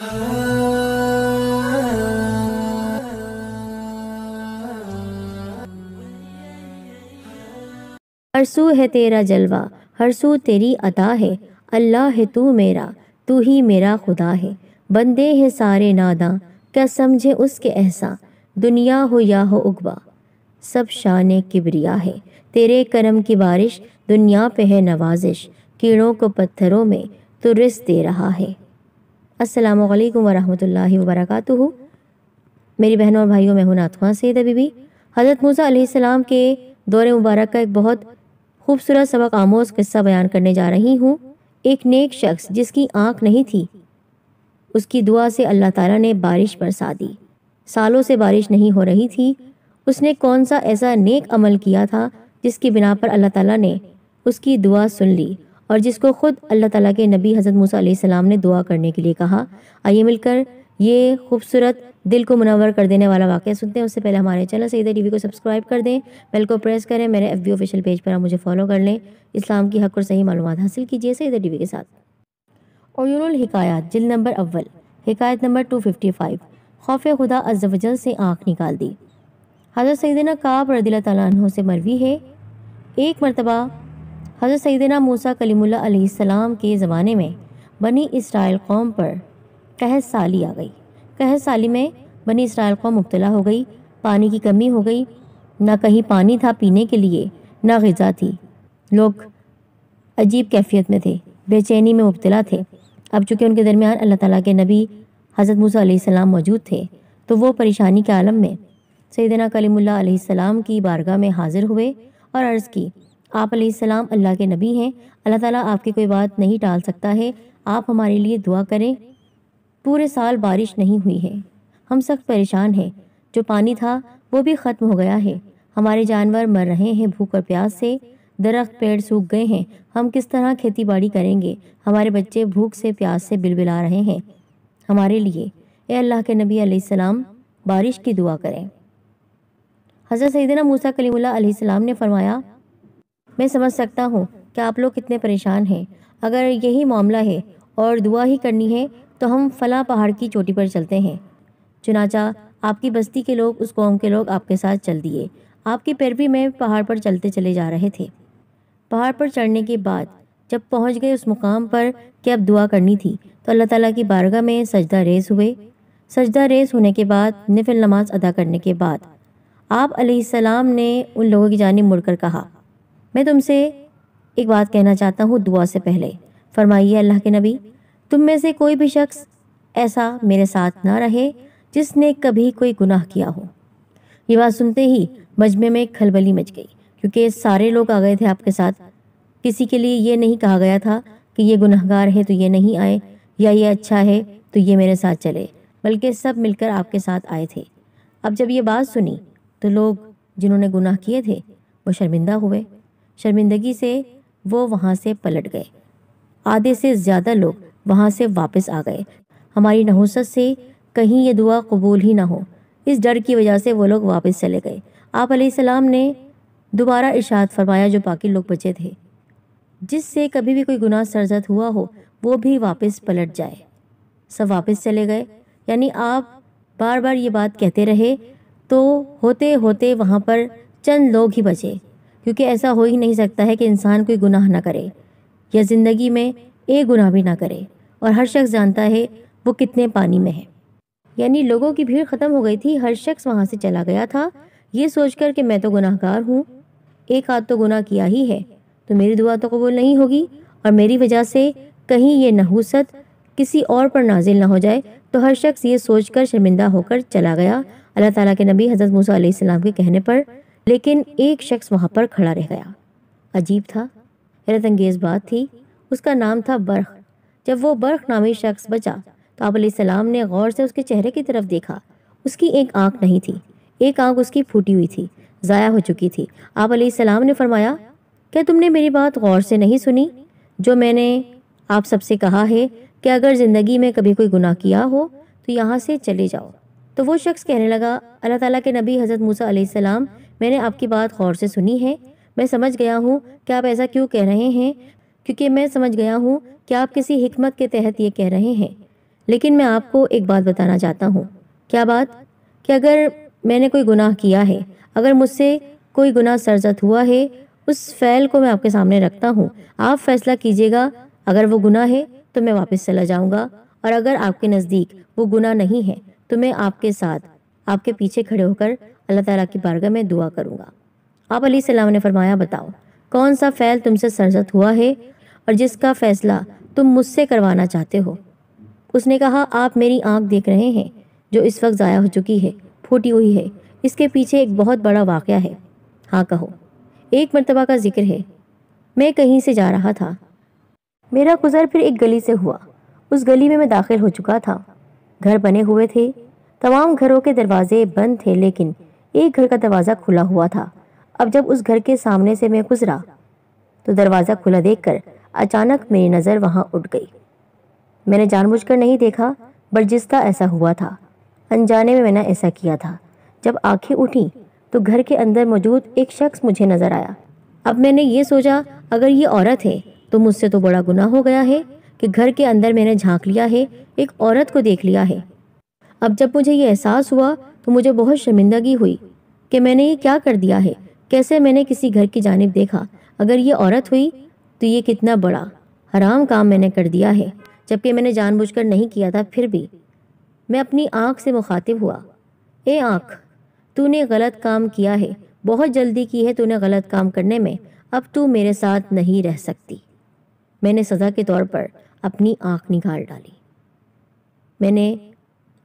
हरसू है तेरा जलवा हरसू तेरी अता है अल्लाह है तू मेरा तू ही मेरा खुदा है बंदे हैं सारे नादा क्या समझे उसके एहसा दुनिया हो या हो उगवा सब शान किबरिया है तेरे करम की बारिश दुनिया पे है नवाजिश कीड़ों को पत्थरों में तो रिस दे रहा है अस्सलाम वालेकुम वरहमतुल्लाहि वबरकातुहु मेरी बहनों और भाइयों मैं हूं नातवा सैद अबीबी हज़रत मूसा सलाम के दौर मुबारक का एक बहुत खूबसूरत सबक आमोज किस्सा बयान करने जा रही हूँ एक नेक शख्स जिसकी आँख नहीं थी उसकी दुआ से अल्लाह ताला ने बारिश बरसा दी सालों से बारिश नहीं हो रही थी उसने कौन सा ऐसा नेक अमल किया था जिसकी बिना पर अल्लाह ताला ने उसकी दुआ सुन ली और जिसको ख़ुद अल्लाह ताला के नबी हज़रत मूसा सलाम ने दुआ करने के लिए कहा आइए मिलकर ये खूबसूरत दिल को मुनवर कर देने वाला वाक़ सुनते हैं उससे पहले हमारे चैनल सईदा टीवी को सब्सक्राइब कर दें बेल को प्रेस करें मेरे एफ बी ऑफिशियल पेज पर आप मुझे फॉलो कर लें इस्लाम की हक और सही मालूम हासिल कीजिए सईदा वी के साथ और हिकायात जिल नंबर अव्वल हिकायत नंबर टू फिफ्टी फाइव खौफ खुदा अज्जवजल से आँख निकाल दी हज़रत सैदना काब रदील तैन से मरवी है एक मरतबा हज़रत सैदना मूसा कलीमुल्ला के ज़माने में बनी इसराइल कौम पर कह साली आ गई कह साली में बनी इसराइल कौम मुबतला हो गई पानी की कमी हो गई ना कहीं पानी था पीने के लिए ना गज़ा थी लोग अजीब कैफियत में थे बेचैनी में मुबतला थे अब चूँकि उनके दरमियान अल्लाह ताली के नबी हज़रत मूसा सलाम मौजूद थे तो वो परेशानी के आलम में सैदना कलीमुल्ला की बारगाह में हाज़िर हुए और अर्ज़ की आप सलाम अल्लाह के नबी हैं अल्लाह ताला आपकी कोई बात नहीं टाल सकता है आप हमारे लिए दुआ करें पूरे साल बारिश नहीं हुई है हम सख्त परेशान हैं जो पानी था वो भी ख़त्म हो गया है हमारे जानवर मर रहे हैं भूख और प्यास से दरख्त पेड़ सूख गए हैं हम किस तरह खेती बाड़ी करेंगे हमारे बच्चे भूख से प्यास से बिलबिला रहे हैं हमारे लिए ए अल्लाह के नबी सलाम बारिश की दुआ करें हज़रत सईदना मूसा कलीमुल्लाम ने फरमाया मैं समझ सकता हूँ कि आप लोग कितने परेशान हैं अगर यही मामला है और दुआ ही करनी है तो हम फला पहाड़ की चोटी पर चलते हैं चुनाचा आपकी बस्ती के लोग उस कौम के लोग आपके साथ चल दिए आपकी पैरवी में पहाड़ पर चलते चले जा रहे थे पहाड़ पर चढ़ने के बाद जब पहुंच गए उस मुकाम पर कि अब दुआ करनी थी तो अल्लाह ताला की बारगाह में सजदा रेस हुए सजदा रेस होने के बाद नफिल नमाज अदा करने के बाद आप सलाम ने उन लोगों की जानब मुड़कर कहा मैं तुमसे एक बात कहना चाहता हूँ दुआ से पहले फरमाइए अल्लाह के नबी तुम में से कोई भी शख्स ऐसा मेरे साथ ना रहे जिसने कभी कोई गुनाह किया हो ये बात सुनते ही मजमे में खलबली मच गई क्योंकि सारे लोग आ गए थे आपके साथ किसी के लिए ये नहीं कहा गया था कि ये गुनाहगार है तो ये नहीं आए या ये अच्छा है तो ये मेरे साथ चले बल्कि सब मिलकर आपके साथ आए थे अब जब ये बात सुनी तो लोग जिन्होंने गुनाह किए थे वो शर्मिंदा हुए शर्मिंदगी से वो वहाँ से पलट गए आधे से ज़्यादा लोग वहाँ से वापस आ गए हमारी नहुसत से कहीं ये दुआ कबूल ही ना हो इस डर की वजह से वो लोग वापस चले गए आप सलाम ने दोबारा इशात फरमाया जो बाकी लोग बचे थे जिससे कभी भी कोई गुनाह सरजद हुआ हो वो भी वापस पलट जाए सब वापस चले गए यानी आप बार बार ये बात कहते रहे तो होते होते वहाँ पर चंद लोग ही बचे क्योंकि ऐसा हो ही नहीं सकता है कि इंसान कोई गुनाह ना करे या ज़िंदगी में एक गुनाह भी ना करे और हर शख्स जानता है वो कितने पानी में है यानी लोगों की भीड़ ख़त्म हो गई थी हर शख्स वहाँ से चला गया था ये सोचकर कि मैं तो गुनाहगार हूँ एक हाथ तो गुनाह किया ही है तो मेरी दुआ तो कबूल नहीं होगी और मेरी वजह से कहीं ये नहूसत किसी और पर नाजिल ना हो जाए तो हर शख्स ये सोचकर शर्मिंदा होकर चला गया अल्लाह ताला के नबी हज़रत मूसा के कहने पर लेकिन एक शख्स वहाँ पर खड़ा रह गया अजीब था हैरत अंगेज़ बात थी उसका नाम था बर्ख जब वो बर्ख नामी शख्स बचा तो सलाम ने गौर से उसके चेहरे की तरफ देखा उसकी एक आंख नहीं थी एक आंख उसकी फूटी हुई थी ज़ाया हो चुकी थी आप सलाम ने फरमाया क्या तुमने मेरी बात गौर से नहीं सुनी जो मैंने आप सबसे कहा है कि अगर ज़िंदगी में कभी कोई गुनाह किया हो तो यहाँ से चले जाओ तो वो शख्स कहने लगा अल्लाह ताला के नबी हज़रत मूसा सलाम मैंने आपकी बात गौर से सुनी है मैं समझ गया हूँ कि आप ऐसा क्यों कह रहे हैं क्योंकि मैं समझ गया हूँ कि आप किसी हिकमत के तहत ये कह रहे हैं लेकिन मैं आपको एक बात बताना चाहता हूँ क्या बात कि अगर मैंने कोई गुनाह किया है अगर मुझसे कोई गुनाह सरजत हुआ है उस फ़ैल को मैं आपके सामने रखता हूँ आप फैसला कीजिएगा अगर वो गुनाह है तो मैं वापस चला जाऊँगा और अगर आपके नज़दीक वो गुनाह नहीं है तो मैं आपके साथ आपके पीछे खड़े होकर अल्लाह ताला की बारगाह में दुआ करूंगा आप अली सलाम ने फरमाया बताओ कौन सा फ़ैल तुमसे सरजत हुआ है और जिसका फ़ैसला तुम मुझसे करवाना चाहते हो उसने कहा आप मेरी आँख देख रहे हैं जो इस वक्त ज़ाया हो चुकी है फूटी हुई है इसके पीछे एक बहुत बड़ा वाक़ है हाँ कहो एक मरतबा का जिक्र है मैं कहीं से जा रहा था मेरा गुज़र फिर एक गली से हुआ उस गली में मैं दाखिल हो चुका था घर बने हुए थे तमाम घरों के दरवाजे बंद थे लेकिन एक घर का दरवाज़ा खुला हुआ था अब जब उस घर के सामने से मैं गुजरा तो दरवाज़ा खुला देखकर अचानक मेरी नज़र वहाँ उठ गई मैंने जानबूझकर नहीं देखा बर्जिस्ता ऐसा हुआ था अनजाने में मैंने ऐसा किया था जब आंखें उठी तो घर के अंदर मौजूद एक शख्स मुझे नज़र आया अब मैंने ये सोचा अगर ये औरत है तो मुझसे तो बड़ा गुनाह हो गया है कि घर के अंदर मैंने झांक लिया है एक औरत को देख लिया है अब जब मुझे ये एहसास हुआ तो मुझे बहुत शर्मिंदगी हुई कि मैंने ये क्या कर दिया है कैसे मैंने किसी घर की जानब देखा अगर ये औरत हुई तो ये कितना बड़ा हराम काम मैंने कर दिया है जबकि मैंने जानबूझकर नहीं किया था फिर भी मैं अपनी आँख से मुखातिब हुआ ए आँख तूने गलत काम किया है बहुत जल्दी की है तूने गलत काम करने में अब तू मेरे साथ नहीं रह सकती मैंने सज़ा के तौर पर अपनी आँख निकाल डाली मैंने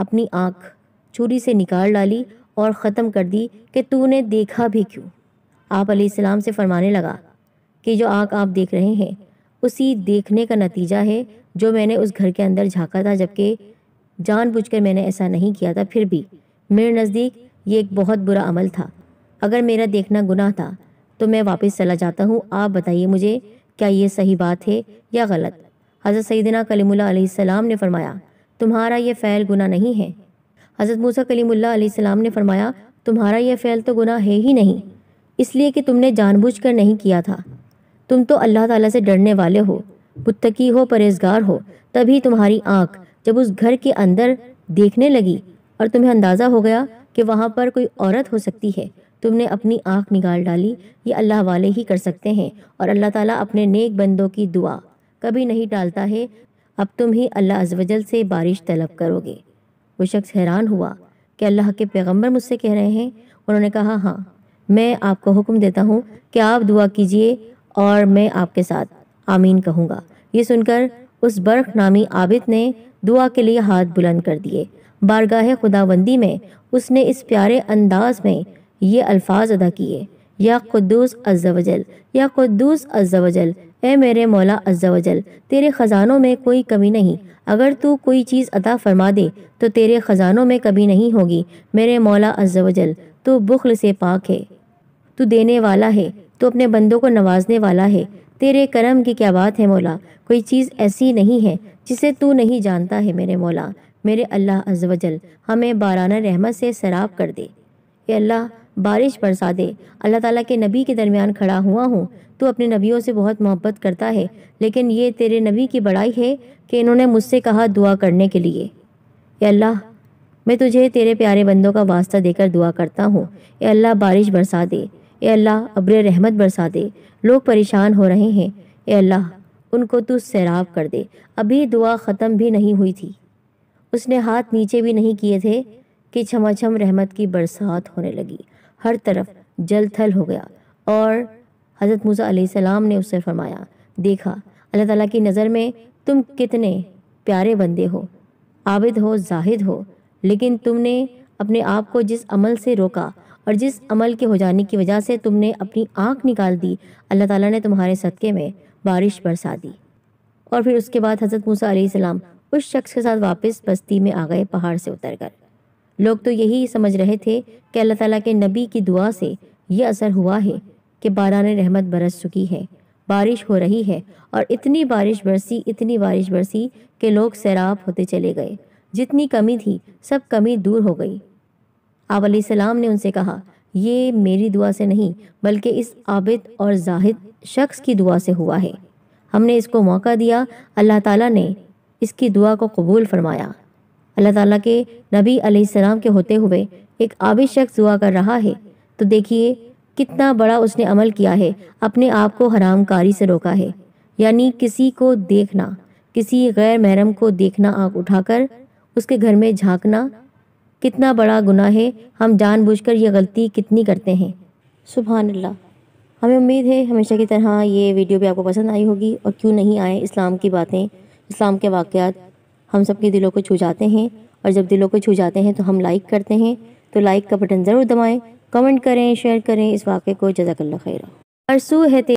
अपनी आँख छुरी से निकाल डाली और ख़त्म कर दी कि तूने देखा भी क्यों आप सलाम से फरमाने लगा कि जो आँख आप देख रहे हैं उसी देखने का नतीजा है जो मैंने उस घर के अंदर झाँका था जबकि जानबूझकर मैंने ऐसा नहीं किया था फिर भी मेरे नज़दीक ये एक बहुत बुरा अमल था अगर मेरा देखना गुनाह था तो मैं वापस चला जाता हूँ आप बताइए मुझे क्या ये सही बात है या गलत हज़रत सईदना कलीमुल्लाम ने फरमाया तुम्हारा यह फ़ैल गुना नहीं है हज़रत मूसा कलीमुल्ला ने फरमाया तुम्हारा यह फ़ैल तो गुना है ही नहीं इसलिए कि तुमने जानबूझकर नहीं किया था तुम तो अल्लाह ताला से डरने वाले हो मुत्तकी हो परहेजगार हो तभी तुम्हारी आँख जब उस घर के अंदर देखने लगी और तुम्हें अंदाज़ा हो गया कि वहाँ पर कोई औरत हो सकती है तुमने अपनी आँख निकाल डाली ये अल्लाह वाले ही कर सकते हैं और अल्लाह ताला अपने नेक बंदों की दुआ कभी नहीं डालता है अब तुम ही अल्लाह अजवजल से बारिश तलब करोगे वो शख्स हैरान हुआ कि अल्लाह के पैगम्बर मुझसे कह रहे हैं उन्होंने कहा हाँ मैं आपको हुक्म देता हूँ कि आप दुआ कीजिए और मैं आपके साथ आमीन कहूँगा ये सुनकर उस बर्फ नामी आबिद ने दुआ के लिए हाथ बुलंद कर दिए बारगाह खुदाबंदी में उसने इस प्यारे अंदाज में ये अल्फाज अदा किए या ख़ुदस अज्जा या कुद्दूस अज्जा ए मेरे मौला अज्जा वजल तेरे ख़ज़ानों में कोई कमी नहीं अगर तू कोई चीज़ अता फरमा दे तो तेरे ख़ज़ानों में कमी नहीं होगी मेरे मौला अज्जा वजल तू बुखल से पाक है तू देने वाला है तू अपने बंदों को नवाजने वाला है तेरे करम की क्या बात है मौला कोई चीज़ ऐसी नहीं है जिसे तू नहीं जानता है मेरे मौला मेरे अल्लाह अज्जवजल हमें बाराना रहमत से शराब कर दे ये अल्लाह बारिश बरसा दे अल्लाह ताला के नबी के दरमियान खड़ा हुआ हूँ तू अपने नबियों से बहुत मोहब्बत करता है लेकिन ये तेरे नबी की बड़ाई है कि इन्होंने मुझसे कहा दुआ करने के लिए अल्लाह मैं तुझे तेरे प्यारे बंदों का वास्ता देकर दुआ करता हूँ ए अल्लाह बारिश बरसा दे ए अल्लाह अब्र रहमत बरसा दे लोग परेशान हो रहे हैं ए अल्लाह उनको तू सैराब कर दे अभी दुआ ख़त्म भी नहीं हुई थी उसने हाथ नीचे भी नहीं किए थे कि छमाछम रहमत की बरसात होने लगी हर तरफ जल थल हो गया और हज़रत मूसा सलाम ने उससे फरमाया देखा अल्लाह ताला की नज़र में तुम कितने प्यारे बंदे हो आबिद हो जाहिद हो लेकिन तुमने अपने आप को जिस अमल से रोका और जिस अमल के हो जाने की वजह से तुमने अपनी आँख निकाल दी अल्लाह ताला ने तुम्हारे सदक़े में बारिश बरसा दी और फिर उसके बाद हज़रत मूसा सलाम उस शख्स के साथ वापस बस्ती में आ गए पहाड़ से उतर कर लोग तो यही समझ रहे थे कि अल्लाह ताला के नबी की दुआ से यह असर हुआ है कि बारान रहमत बरस चुकी है बारिश हो रही है और इतनी बारिश बरसी इतनी बारिश बरसी कि लोग सैराब होते चले गए जितनी कमी थी सब कमी दूर हो गई आप सलाम ने उनसे कहा ये मेरी दुआ से नहीं बल्कि इस आबिद और जाहिद शख्स की दुआ से हुआ है हमने इसको मौका दिया अल्लाह ताला ने इसकी दुआ को कबूल फरमाया अल्लाह ताला के नबी सलाम के होते हुए एक आबिद शख्स दुआ कर रहा है तो देखिए कितना बड़ा उसने अमल किया है अपने आप को हरामकारी से रोका है यानी किसी को देखना किसी गैर महरम को देखना आँख उठाकर उसके घर में झांकना कितना बड़ा गुना है हम जानबूझकर यह गलती कितनी करते हैं सुबहानल्ला हमें उम्मीद है हमेशा की तरह ये वीडियो भी आपको पसंद आई होगी और क्यों नहीं आए इस्लाम की बातें इस्लाम के वाक़ हम सब के दिलों को छू जाते हैं और जब दिलों को छू जाते हैं तो हम लाइक करते हैं तो लाइक का बटन ज़रूर दबाएँ कमेंट करें शेयर करें इस वाक़े को जजाकल्ला खैर अरसू है